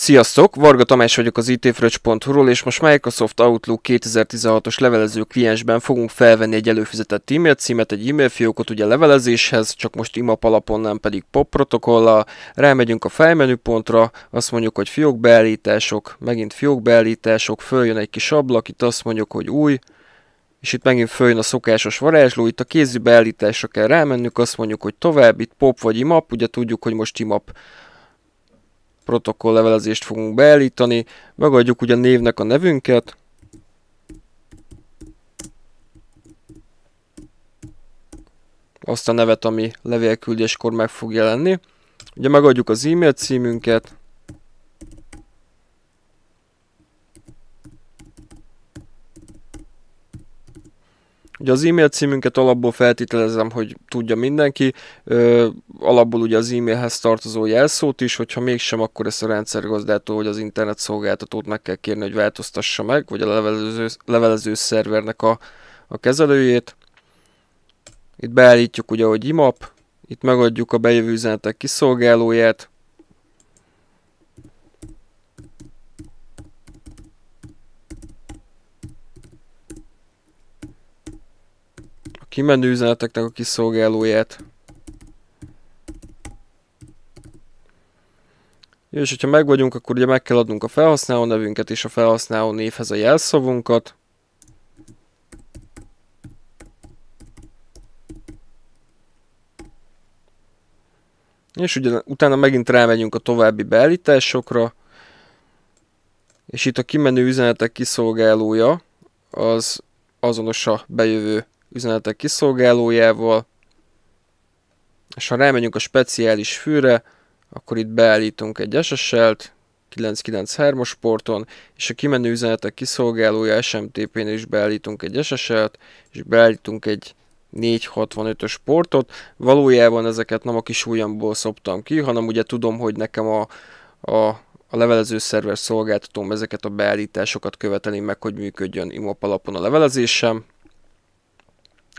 Sziasztok, Varga Tamás vagyok az itfröcs.hu-ról, és most Microsoft Outlook 2016-os levelező kliensben fogunk felvenni egy előfizetett e-mail címet, egy e-mail fiókot ugye levelezéshez, csak most IMAP alapon, nem pedig POP protokollal. Rámegyünk a felmenüpontra, azt mondjuk, hogy fiókbeállítások, megint fiókbeállítások, följön egy kis ablak, itt azt mondjuk, hogy új, és itt megint följön a szokásos varázsló, itt a kézi beállításra kell rámennünk, azt mondjuk, hogy tovább, itt POP vagy IMAP, ugye tudjuk, hogy most IMAP protokoll levelezést fogunk beállítani, megadjuk ugye a névnek a nevünket, azt a nevet, ami levélküldéskor meg fog jelenni. Ugye megadjuk az e-mail címünket, Ugye az e-mail címünket alapból feltételezem, hogy tudja mindenki, ö, alapból ugye az e-mailhez tartozó jelszót is, hogyha mégsem, akkor ezt a rendszergazdától vagy az internet szolgáltatót meg kell kérni, hogy változtassa meg, vagy a levelező, levelező szervernek a, a kezelőjét. Itt beállítjuk ugye, hogy IMAP, itt megadjuk a bejövő üzenetek kiszolgálóját, kimenő üzeneteknek a kiszolgálóját. Jó, és hogyha megvagyunk, akkor ugye meg kell adnunk a felhasználó nevünket és a felhasználó névhez a jelszavunkat. És ugye utána megint rámegyünk a további beállításokra, és itt a kimenő üzenetek kiszolgálója az azonos a bejövő üzenetek kiszolgálójával, és ha rámegyünk a speciális fűre, akkor itt beállítunk egy SSL-t, 993-os porton, és a kimenő üzenetek kiszolgálója SMTP-nél is beállítunk egy SSL-t, és beállítunk egy 465-ös portot. Valójában ezeket nem a kis ujjamból szoptam ki, hanem ugye tudom, hogy nekem a, a, a levelező szerver szolgáltatom ezeket a beállításokat követeli meg, hogy működjön imap alapon a levelezésem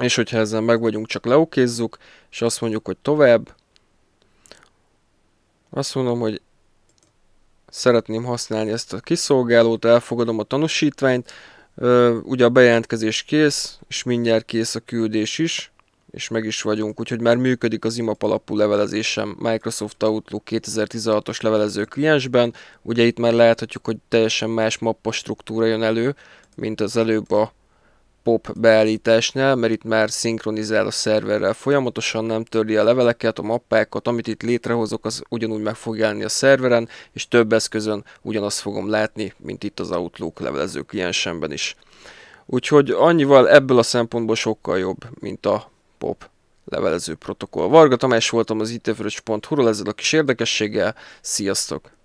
és hogyha ezzel meg vagyunk, csak leokézzük, és azt mondjuk, hogy tovább. Azt mondom, hogy szeretném használni ezt a kiszolgálót, elfogadom a tanúsítványt, ugye a bejelentkezés kész, és mindjárt kész a küldés is, és meg is vagyunk, úgyhogy már működik az IMAP alapú levelezésem Microsoft Outlook 2016-os levelező kliensben, ugye itt már láthatjuk, hogy teljesen más mappa struktúra jön elő, mint az előbb a pop beállításnál, mert itt már szinkronizál a szerverrel folyamatosan, nem törli a leveleket, a mappákat, amit itt létrehozok, az ugyanúgy meg fog állni a szerveren, és több eszközön ugyanazt fogom látni, mint itt az Outlook levelező kliensemben is. Úgyhogy annyival ebből a szempontból sokkal jobb, mint a pop levelező protokoll. Varga Tamás voltam az itföröcs.hu-ról ezzel a kis érdekességgel. Sziasztok!